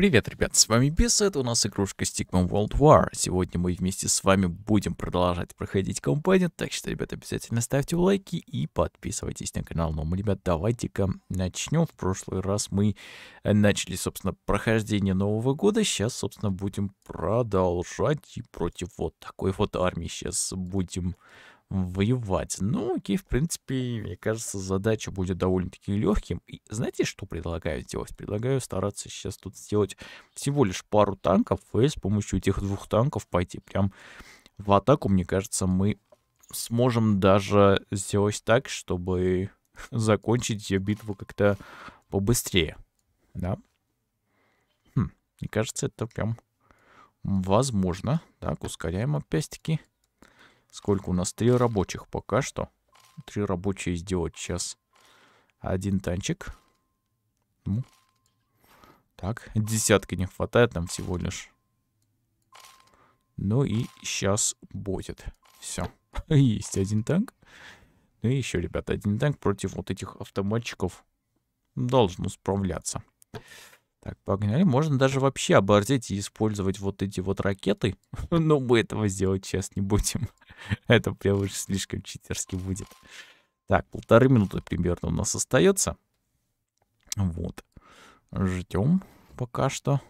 Привет, ребят, с вами Бес, это у нас игрушка Stickman World War. Сегодня мы вместе с вами будем продолжать проходить компанию, так что, ребят, обязательно ставьте лайки и подписывайтесь на канал. Ну, мы, ребят, давайте-ка начнем. В прошлый раз мы э, начали, собственно, прохождение Нового года. Сейчас, собственно, будем продолжать и против вот такой вот армии сейчас будем воевать. Ну, окей, в принципе, мне кажется, задача будет довольно-таки легким. И знаете, что предлагаю сделать? Предлагаю стараться сейчас тут сделать всего лишь пару танков, и с помощью этих двух танков пойти прям в атаку. Мне кажется, мы сможем даже сделать так, чтобы закончить битву как-то побыстрее. Да? Хм, мне кажется, это прям возможно. Так, ускоряем опять-таки. Сколько у нас? Три рабочих пока что. Три рабочие сделать сейчас. Один танчик. Ну. Так, десятки не хватает нам всего лишь. Ну и сейчас будет. Все. Есть один танк. Ну и еще, ребята, один танк против вот этих автоматчиков должен справляться. Так, погнали. Можно даже вообще оборзеть и использовать вот эти вот ракеты. Но мы этого сделать сейчас не будем. Это прям уж слишком читерски будет. Так, полторы минуты примерно у нас остается. Вот. Ждем пока что.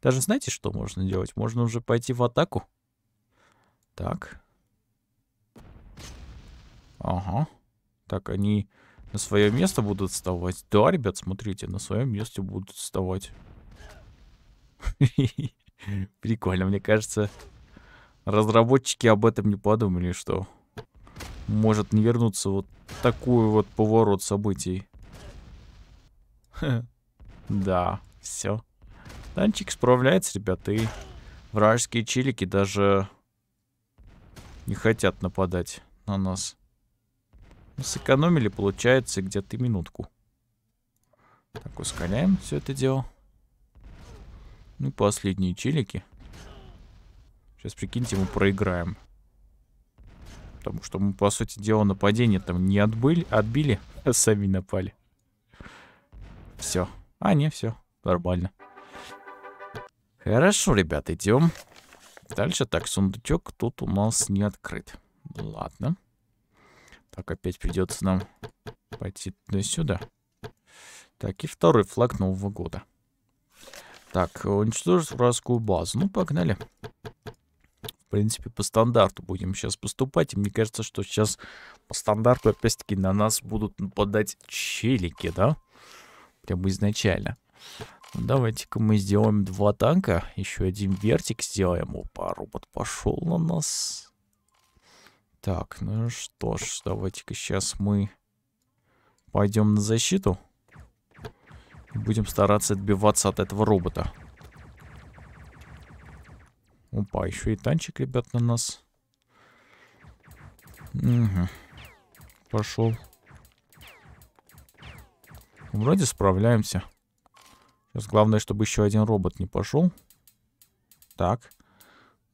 Даже знаете, что можно делать? Можно уже пойти в атаку. Так. Ага. Так, они на свое место будут вставать. Да, ребят, смотрите, на своем месте будут вставать. Прикольно, мне кажется, Разработчики об этом не подумали, что может не вернуться вот такой вот поворот событий. Да, все. Танчик справляется, ребята, и вражеские чилики даже не хотят нападать на нас. Мы ну, сэкономили, получается, где-то минутку. Так, ускоряем все это дело. Ну и последние чилики. Сейчас, прикиньте, мы проиграем. Потому что мы, по сути дела, нападение там не отбыли, отбили, а сами напали. Все. А, не, все. Нормально. Хорошо, ребят, идем. Дальше. Так, сундучок тут у нас не открыт. Ладно. Так, опять придется нам пойти сюда. Так, и второй флаг Нового года. Так, уничтожить вражескую базу. Ну, погнали принципе, по стандарту будем сейчас поступать. И мне кажется, что сейчас по стандарту, опять-таки, на нас будут нападать челики, да? Прямо изначально. Ну, давайте-ка мы сделаем два танка. Еще один вертик сделаем. Опа, робот пошел на нас. Так, ну что ж, давайте-ка сейчас мы пойдем на защиту. Будем стараться отбиваться от этого робота. Опа, еще и танчик, ребят, на нас. Угу. Пошел. Вроде справляемся. Сейчас главное, чтобы еще один робот не пошел. Так.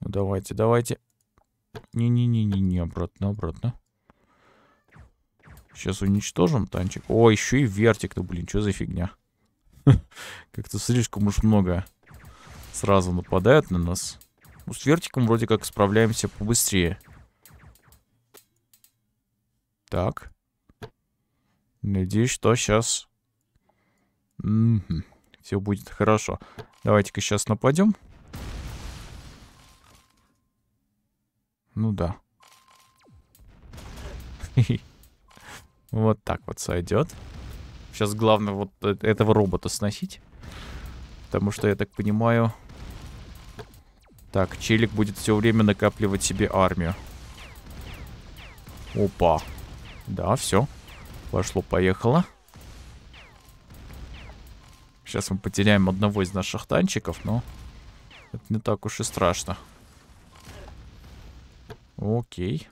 Ну давайте, давайте. Не-не-не-не-не, обратно, обратно. Сейчас уничтожим танчик. О, еще и вертик. Ну, блин, что за фигня? Как-то слишком уж много сразу нападают на нас. Ну, с вертиком вроде как справляемся побыстрее. Так. Надеюсь, что сейчас... Угу. Все будет хорошо. Давайте-ка сейчас нападем. Ну да. Вот так вот сойдет. Сейчас главное вот э, этого робота сносить. Потому что, я так понимаю, так, челик будет все время накапливать себе армию. Опа. Да, все. Пошло-поехало. Сейчас мы потеряем одного из наших танчиков, но это не так уж и страшно. Окей.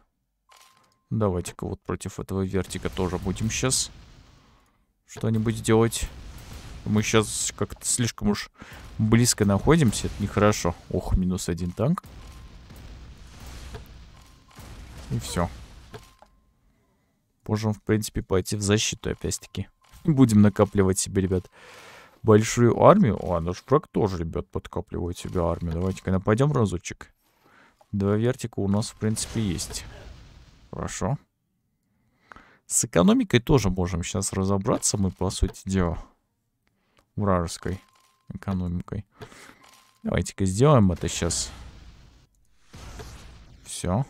Давайте-ка вот против этого вертика тоже будем сейчас что-нибудь делать. Мы сейчас как-то слишком уж близко находимся, это нехорошо. Ох, минус один танк. И все. Можем, в принципе, пойти в защиту опять-таки. Будем накапливать себе, ребят, большую армию. О, а, наш враг тоже, ребят, подкапливает себе армию. Давайте-ка нападем разочек. Два вертика у нас, в принципе, есть. Хорошо. С экономикой тоже можем сейчас разобраться мы, по сути дела. Вражеской экономикой. Давайте-ка сделаем это сейчас. Все.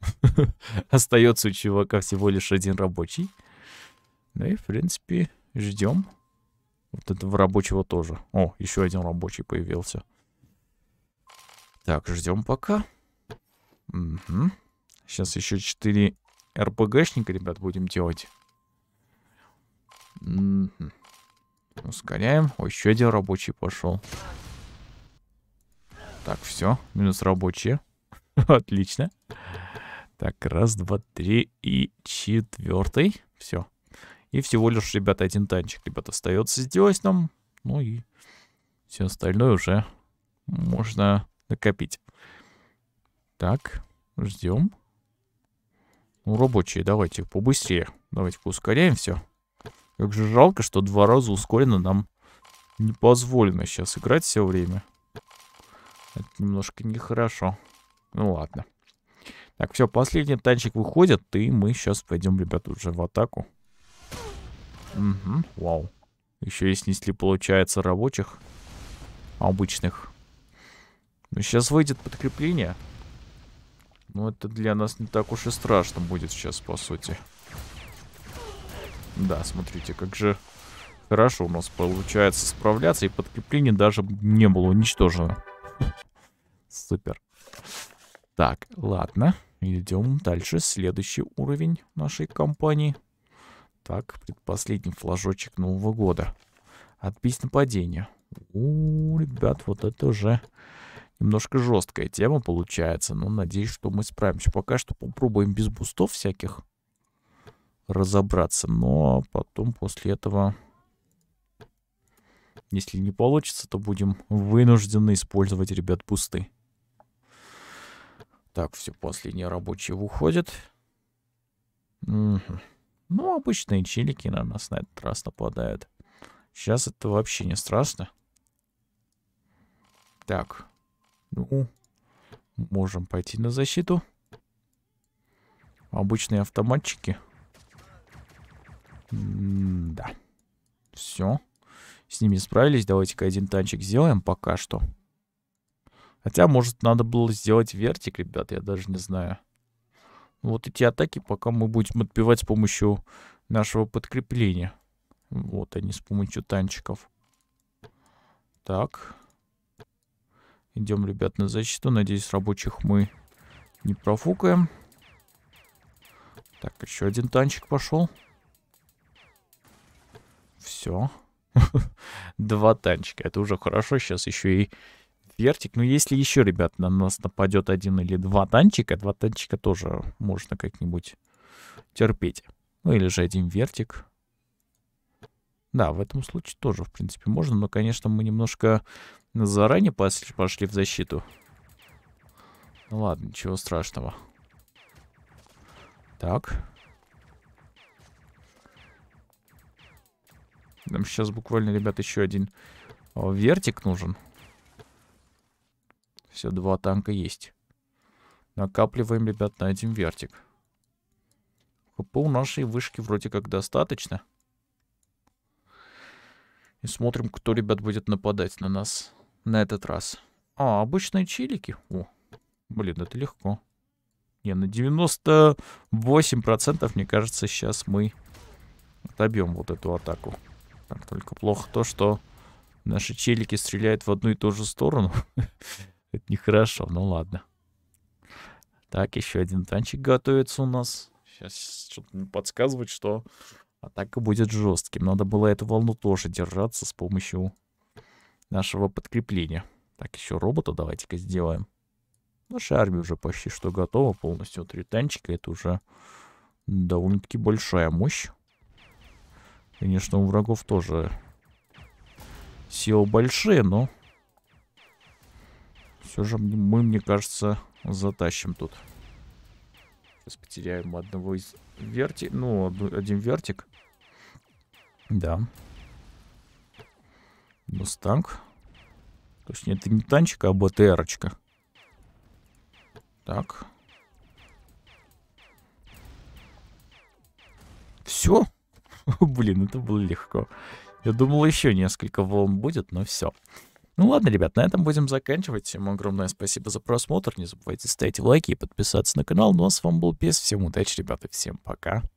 Остается у чувака всего лишь один рабочий. Да и, в принципе, ждем. Вот этого рабочего тоже. О, еще один рабочий появился. Так, ждем пока. Угу. Сейчас еще 4 РПГшника, ребят, будем делать. Угу. Ускоряем. Ну, Ой, еще один рабочий пошел. Так, все. Минус рабочие. Отлично. Так, раз, два, три и четвертый. Все. И всего лишь, ребята, один танчик, ребята, остается сделать нам. Ну и все остальное уже можно накопить. Так, ждем. Ну, рабочие, давайте побыстрее. Давайте ускоряем все. Как же жалко, что два раза ускоренно нам не позволено сейчас играть все время. Это немножко нехорошо. Ну ладно. Так, все, последний танчик выходит, и мы сейчас пойдем, ребята, уже в атаку. Угу, вау. Еще и снесли, получается, рабочих. Обычных. Ну, сейчас выйдет подкрепление. Но ну, это для нас не так уж и страшно будет сейчас, по сути. Да, смотрите, как же хорошо у нас получается справляться. И подкрепление даже не было уничтожено. Супер. Так, ладно. Идем дальше. Следующий уровень нашей компании. Так, предпоследний флажочек Нового года. Отбить нападение. У, ребят, вот это уже немножко жесткая тема получается. Но надеюсь, что мы справимся. Пока что попробуем без бустов всяких разобраться. Но потом после этого, если не получится, то будем вынуждены использовать, ребят, пусты. Так, все, последние рабочие уходят. Угу. Ну, обычные челики на нас на этот раз нападают. Сейчас это вообще не страшно. Так. Ну, можем пойти на защиту. Обычные автоматчики да. Все. С ними справились. Давайте-ка один танчик сделаем пока что. Хотя, может, надо было сделать вертик, ребят, я даже не знаю. Вот эти атаки пока мы будем отбивать с помощью нашего подкрепления. Вот они, с помощью танчиков. Так. Идем, ребят, на защиту. Надеюсь, рабочих мы не профукаем. Так, еще один танчик пошел все. Два танчика. Это уже хорошо. Сейчас еще и вертик. Но ну, если еще, ребят, на нас нападет один или два танчика, два танчика тоже можно как-нибудь терпеть. Ну или же один вертик. Да, в этом случае тоже, в принципе, можно. Но, конечно, мы немножко заранее пошли в защиту. Ну ладно, ничего страшного. Так. Нам сейчас буквально, ребят, еще один а, вертик нужен. Все, два танка есть. Накапливаем, ребят, на один вертик. ХП у нашей вышки вроде как достаточно. И смотрим, кто, ребят, будет нападать на нас на этот раз. А, обычные чилики. О, блин, это легко. Не, на 98%, мне кажется, сейчас мы отобьем вот эту атаку. Так, только плохо то, что наши челики стреляют в одну и ту же сторону. Это нехорошо, ну ладно. Так, еще один танчик готовится у нас. Сейчас что-то подсказывает, что атака будет жестким. Надо было эту волну тоже держаться с помощью нашего подкрепления. Так, еще робота давайте-ка сделаем. Наша армия уже почти что готова полностью. Три танчика, это уже довольно-таки большая мощь. Конечно, у врагов тоже силы большие, но... Все же мы, мне кажется, затащим тут. Сейчас потеряем одного из верти, Ну, один вертик. Да. Ну То есть нет, это не танчик, а БТРочка. Так. Блин, это было легко. Я думал, еще несколько волн будет, но все. Ну ладно, ребят, на этом будем заканчивать. Всем огромное спасибо за просмотр. Не забывайте ставить лайки и подписаться на канал. Ну а с вами был Пес. Всем удачи, ребята. Всем пока.